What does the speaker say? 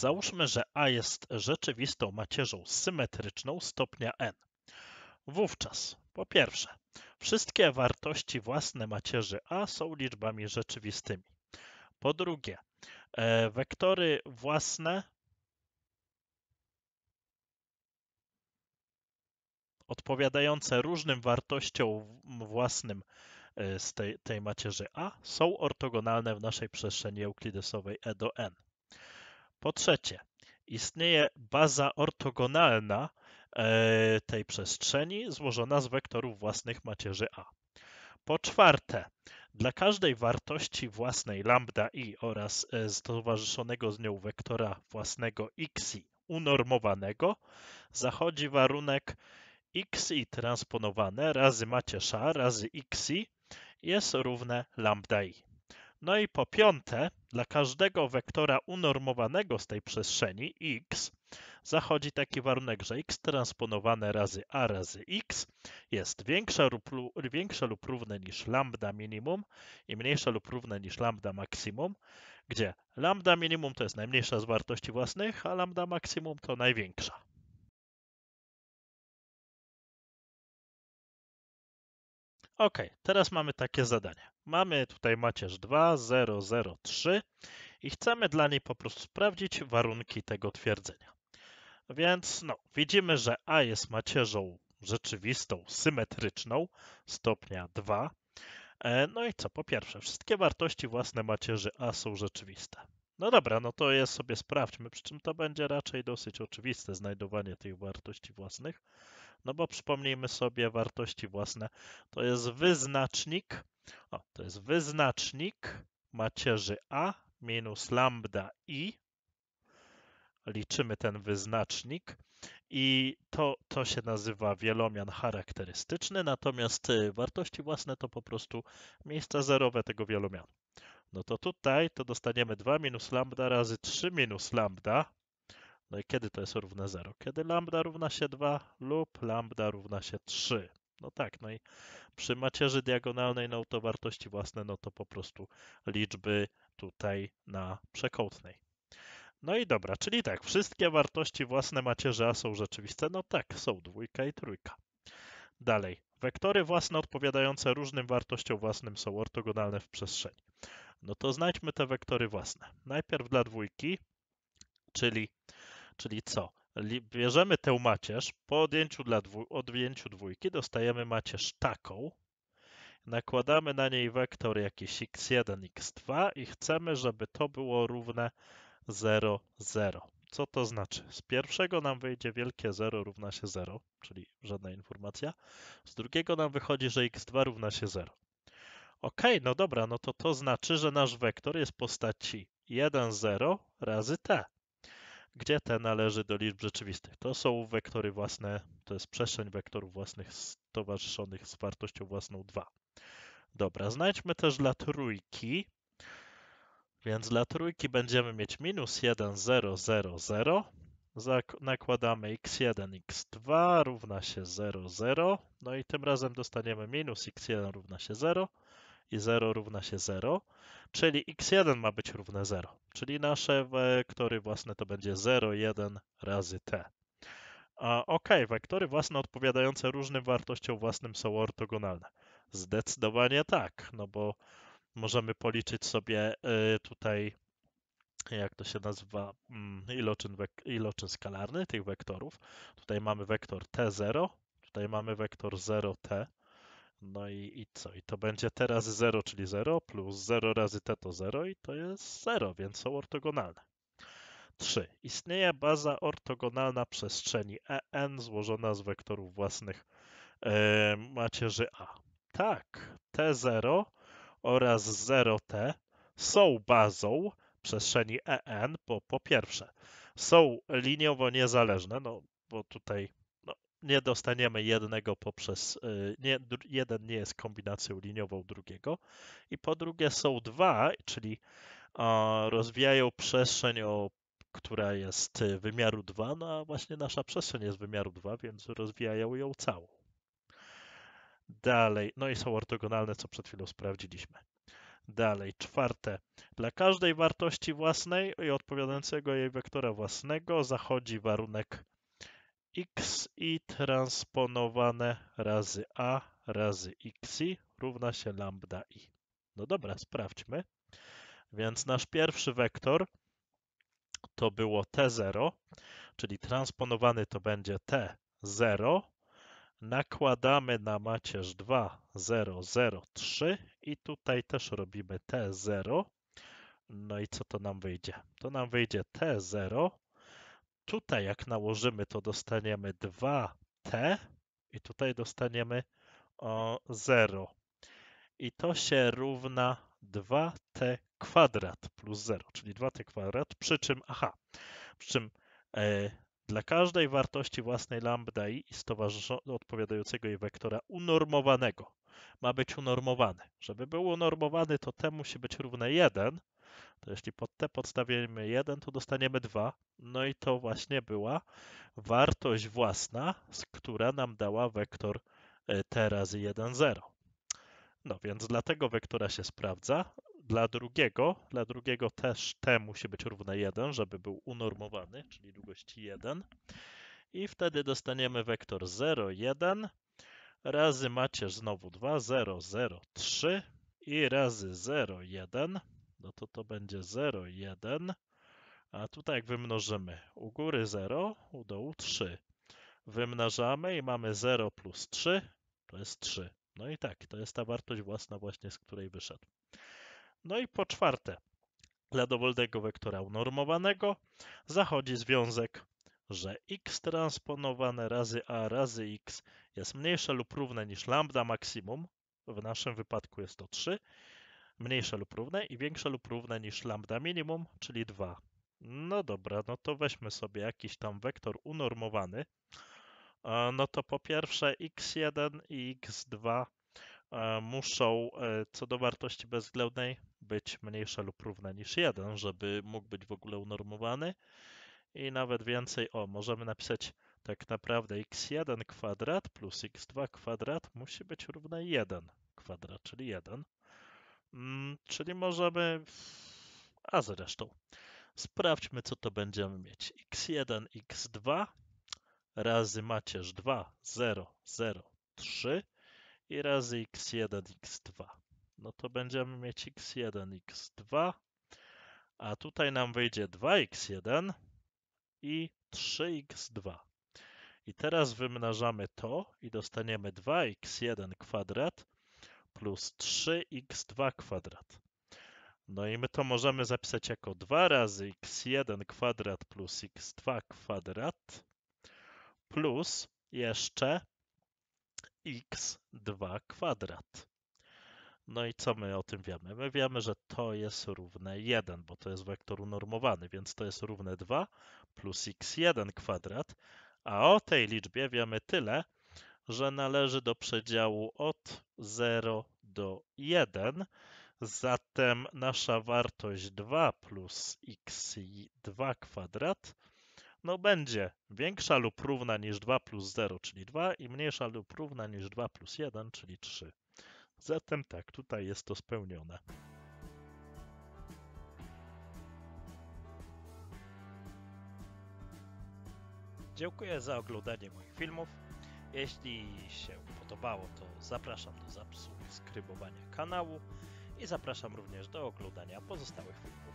Załóżmy, że A jest rzeczywistą macierzą symetryczną stopnia n. Wówczas, po pierwsze, wszystkie wartości własne macierzy A są liczbami rzeczywistymi. Po drugie, e, wektory własne odpowiadające różnym wartościom własnym e, z tej, tej macierzy A są ortogonalne w naszej przestrzeni euklidesowej E do N. Po trzecie, istnieje baza ortogonalna e, tej przestrzeni złożona z wektorów własnych macierzy A. Po czwarte, dla każdej wartości własnej lambda i oraz stowarzyszonego e, z nią wektora własnego xi unormowanego zachodzi warunek xi transponowane razy macierz A razy xi jest równe lambda i. No i po piąte, dla każdego wektora unormowanego z tej przestrzeni x zachodzi taki warunek, że x transponowane razy a razy x jest większe lub, większe lub równe niż lambda minimum i mniejsze lub równe niż lambda maksimum, gdzie lambda minimum to jest najmniejsza z wartości własnych, a lambda maksimum to największa. Ok, teraz mamy takie zadanie. Mamy tutaj macierz 2003 i chcemy dla niej po prostu sprawdzić warunki tego twierdzenia. Więc no, widzimy, że A jest macierzą rzeczywistą, symetryczną stopnia 2. E, no i co? Po pierwsze, wszystkie wartości własne macierzy A są rzeczywiste. No dobra, no to je sobie sprawdźmy, przy czym to będzie raczej dosyć oczywiste znajdowanie tych wartości własnych. No bo przypomnijmy sobie wartości własne. To jest wyznacznik, o, to jest wyznacznik macierzy A minus lambda i. Liczymy ten wyznacznik i to, to się nazywa wielomian charakterystyczny, natomiast y, wartości własne to po prostu miejsca zerowe tego wielomianu. No to tutaj to dostaniemy 2 minus lambda razy 3 minus lambda, no i kiedy to jest równe 0? Kiedy lambda równa się 2 lub lambda równa się 3. No tak, no i przy macierzy diagonalnej na wartości własne, no to po prostu liczby tutaj na przekątnej. No i dobra, czyli tak, wszystkie wartości własne macierzy A są rzeczywiste? No tak, są dwójka i trójka. Dalej, wektory własne odpowiadające różnym wartościom własnym są ortogonalne w przestrzeni. No to znajdźmy te wektory własne. Najpierw dla dwójki, czyli Czyli co? Bierzemy tę macierz, po odjęciu, dla odjęciu dwójki dostajemy macierz taką, nakładamy na niej wektor jakiś x1, x2 i chcemy, żeby to było równe 0, 0. Co to znaczy? Z pierwszego nam wyjdzie wielkie 0 równa się 0, czyli żadna informacja. Z drugiego nam wychodzi, że x2 równa się 0. OK, no dobra, no to to znaczy, że nasz wektor jest w postaci 1, 0 razy t gdzie te należy do liczb rzeczywistych. To są wektory własne, to jest przestrzeń wektorów własnych stowarzyszonych z wartością własną 2. Dobra, znajdźmy też dla trójki, więc dla trójki będziemy mieć minus 1, 0, 0, 0. Nakładamy x1, x2 równa się 0, 0. No i tym razem dostaniemy minus x1 równa się 0 i 0 równa się 0, czyli x1 ma być równe 0, czyli nasze wektory własne to będzie 0, 1 razy t. A Ok, wektory własne odpowiadające różnym wartościom własnym są ortogonalne. Zdecydowanie tak, no bo możemy policzyć sobie y, tutaj, jak to się nazywa, mm, iloczyn, iloczyn skalarny tych wektorów. Tutaj mamy wektor t0, tutaj mamy wektor 0t, no i, i co? I to będzie teraz 0, czyli 0, plus 0 razy t to 0 i to jest 0, więc są ortogonalne. 3. Istnieje baza ortogonalna przestrzeni EN złożona z wektorów własnych yy, macierzy A. Tak, T0 oraz 0T są bazą przestrzeni EN, bo po pierwsze są liniowo niezależne, no bo tutaj nie dostaniemy jednego poprzez. Y, nie, jeden nie jest kombinacją liniową drugiego. I po drugie są dwa, czyli rozwijają przestrzeń, o, która jest y, wymiaru 2, no a właśnie nasza przestrzeń jest wymiaru 2, więc rozwijają ją całą. Dalej, no i są ortogonalne, co przed chwilą sprawdziliśmy. Dalej, czwarte. Dla każdej wartości własnej i odpowiadającego jej wektora własnego zachodzi warunek x i transponowane razy a razy xi równa się lambda i. No dobra, sprawdźmy. Więc nasz pierwszy wektor to było T0, czyli transponowany to będzie T0. Nakładamy na macierz 2, 0, 0, 3 i tutaj też robimy T0. No i co to nam wyjdzie? To nam wyjdzie T0 Tutaj jak nałożymy, to dostaniemy 2t i tutaj dostaniemy o 0. I to się równa 2t kwadrat plus 0, czyli 2t kwadrat, przy czym, aha, przy czym e, dla każdej wartości własnej lambda i odpowiadającego jej wektora unormowanego ma być unormowany. Żeby był unormowany, to t musi być równe 1, to jeśli pod te podstawimy 1, to dostaniemy 2. No i to właśnie była wartość własna, która nam dała wektor t razy 1, 0. No więc dla tego wektora się sprawdza. Dla drugiego, dla drugiego też t musi być równe 1, żeby był unormowany, czyli długości 1. I wtedy dostaniemy wektor 0, 1 razy macie znowu 2, 0, 0, 3 i razy 0, 1 no to to będzie 0, 1, a tutaj jak wymnożymy, u góry 0, u dołu 3. Wymnażamy i mamy 0 plus 3, to jest 3. No i tak, to jest ta wartość własna właśnie, z której wyszedł. No i po czwarte, dla dowolnego wektora unormowanego zachodzi związek, że x transponowane razy a razy x jest mniejsze lub równe niż lambda maksimum, w naszym wypadku jest to 3, mniejsze lub równe i większe lub równe niż lambda minimum, czyli 2. No dobra, no to weźmy sobie jakiś tam wektor unormowany. E, no to po pierwsze x1 i x2 e, muszą e, co do wartości bezwzględnej być mniejsze lub równe niż 1, żeby mógł być w ogóle unormowany. I nawet więcej, o, możemy napisać tak naprawdę x1 kwadrat plus x2 kwadrat musi być równe 1 kwadrat, czyli 1. Mm, czyli możemy... A zresztą, sprawdźmy co to będziemy mieć. x1, x2 razy macierz 2, 0, 0, 3 i razy x1, x2. No to będziemy mieć x1, x2, a tutaj nam wyjdzie 2x1 i 3x2. I teraz wymnażamy to i dostaniemy 2x1 kwadrat plus 3x2 kwadrat. No i my to możemy zapisać jako 2 razy x1 kwadrat plus x2 kwadrat plus jeszcze x2 kwadrat. No i co my o tym wiemy? My wiemy, że to jest równe 1, bo to jest wektor unormowany, więc to jest równe 2 plus x1 kwadrat, a o tej liczbie wiemy tyle, że należy do przedziału od 0 do 1, zatem nasza wartość 2 plus x i 2 kwadrat no będzie większa lub równa niż 2 plus 0, czyli 2 i mniejsza lub równa niż 2 plus 1, czyli 3. Zatem tak, tutaj jest to spełnione. Dziękuję za oglądanie moich filmów. Jeśli się podobało, to zapraszam do subskrybowania kanału i zapraszam również do oglądania pozostałych filmów.